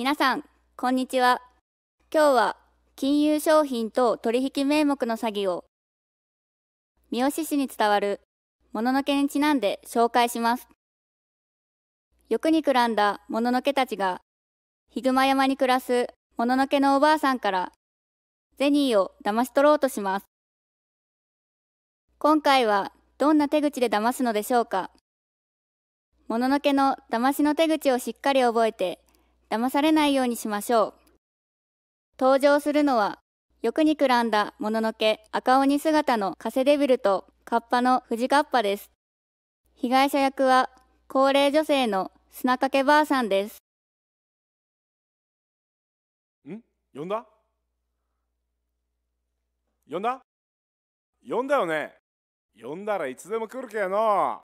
皆さん、こんにちは。今日は金融商品等取引名目の詐欺を三好市に伝わるもののけにちなんで紹介します。欲にくらんだもののけたちがヒグマ山に暮らすもののけのおばあさんからゼニーを騙し取ろうとします。今回はどんな手口で騙すのでしょうかもののけの騙しの手口をしっかり覚えて騙されないようにしましょう。登場するのは、欲にくらんだもののけ赤鬼姿のカセデビルとカッパの藤カッパです。被害者役は、高齢女性の砂かけばあさんです。ん呼んだ呼んだ呼んだよね呼んだらいつでも来るけえの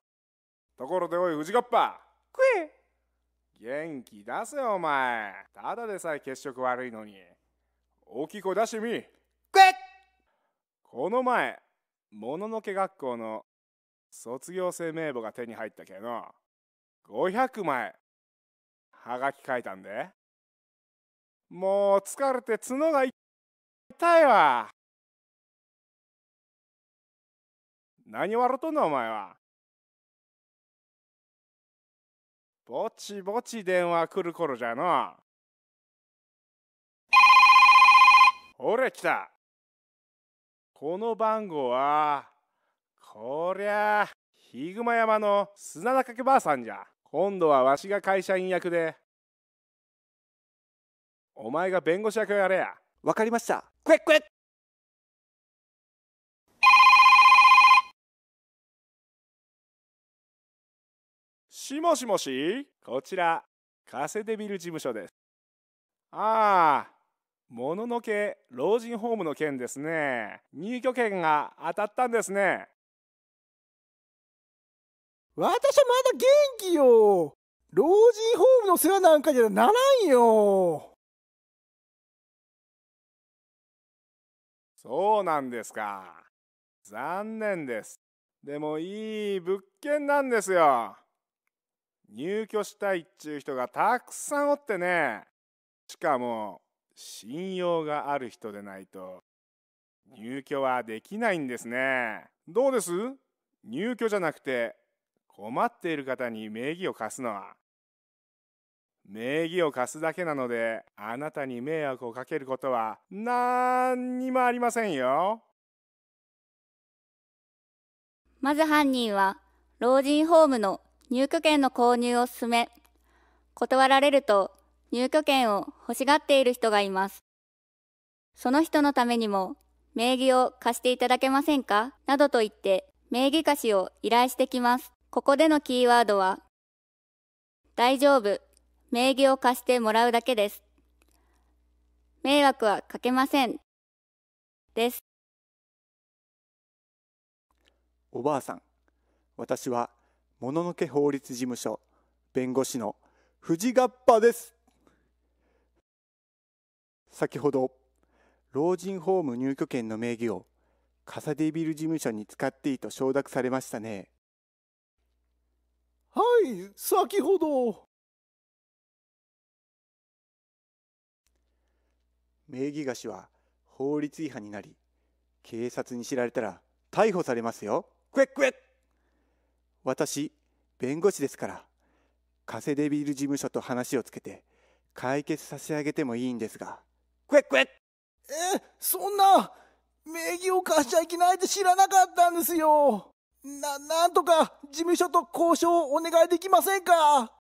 ところでおい藤カッパ食え元気出せよお前ただでさえ血色悪いのに大きい声出してみクこの前もののけ学校の卒業生名簿が手に入ったけど500枚はがき書いたんでもう疲れて角が痛いわ何笑っとんのお前はぼちぼち電話来る頃じゃのほれ来たこの番号はこりゃあヒグマ山の砂田かけばあさんじゃ今度はわしが会社員役でお前が弁護士役をやれやわかりましたクエックエッしもしもしこちらカセデビル事務所ですああもののけ老人ホームの件ですね入居権が当たったんですね私はまだ元気よ老人ホームの世話なんかじゃならんよそうなんですか残念ですでもいい物件なんですよ入居したいっちゅう人がたくさんおってねしかも信用がある人でないと入居はできないんですねどうです入居じゃなくて困っている方に名義を貸すのは名義を貸すだけなのであなたに迷惑をかけることは何にもありませんよまず犯人は老人ホームの入居権の購入を勧め、断られると入居権を欲しがっている人がいます。その人のためにも名義を貸していただけませんかなどと言って名義貸しを依頼してきます。ここでのキーワードは、大丈夫、名義を貸してもらうだけです。迷惑はかけません。です。おばあさん、私はもののけ法律事務所弁護士の藤合羽です先ほど老人ホーム入居権の名義をカサデビル事務所に使っていいと承諾されましたねはい先ほど名義貸しは法律違反になり警察に知られたら逮捕されますよクエックエッ私、弁護士ですから、カセデビル事務所と話をつけて、解決させてあげてもいいんですが。クエクエえ、そんな、名義を貸しちゃいけないって知らなかったんですよ。な、なんとか事務所と交渉をお願いできませんか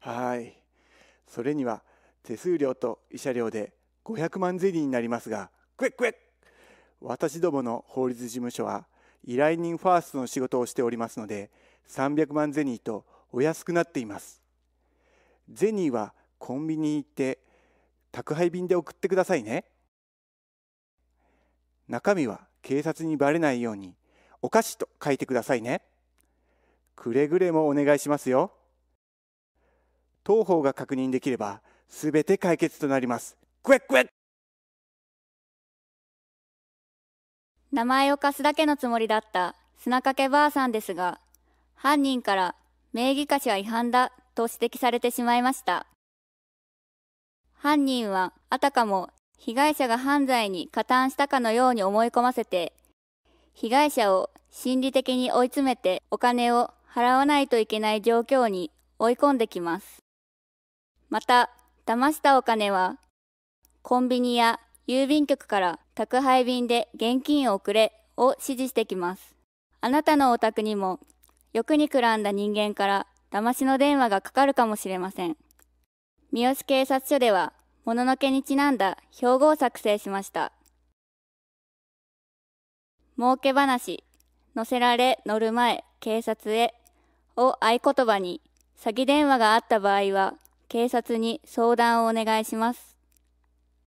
はい。それには、手数料と慰謝料で500万ゼリーになりますが、クエクエ私どもの法律事務所は依頼人ファーストの仕事をしておりますので300万ゼニーとお安くなっていますゼニーはコンビニに行って宅配便で送ってくださいね中身は警察にバレないようにお菓子と書いてくださいねくれぐれもお願いしますよ当方が確認できればすべて解決となりますクエックエッ名前を貸すだけのつもりだった砂かけばあさんですが、犯人から名義貸しは違反だと指摘されてしまいました。犯人はあたかも被害者が犯罪に加担したかのように思い込ませて、被害者を心理的に追い詰めてお金を払わないといけない状況に追い込んできます。また、騙したお金は、コンビニや郵便局から宅配便で現金を送れを指示してきます。あなたのお宅にも欲にくらんだ人間から騙しの電話がかかるかもしれません。三好警察署では、もののけにちなんだ標語を作成しました。儲け話、乗せられ乗る前、警察へを合言葉に、詐欺電話があった場合は、警察に相談をお願いします。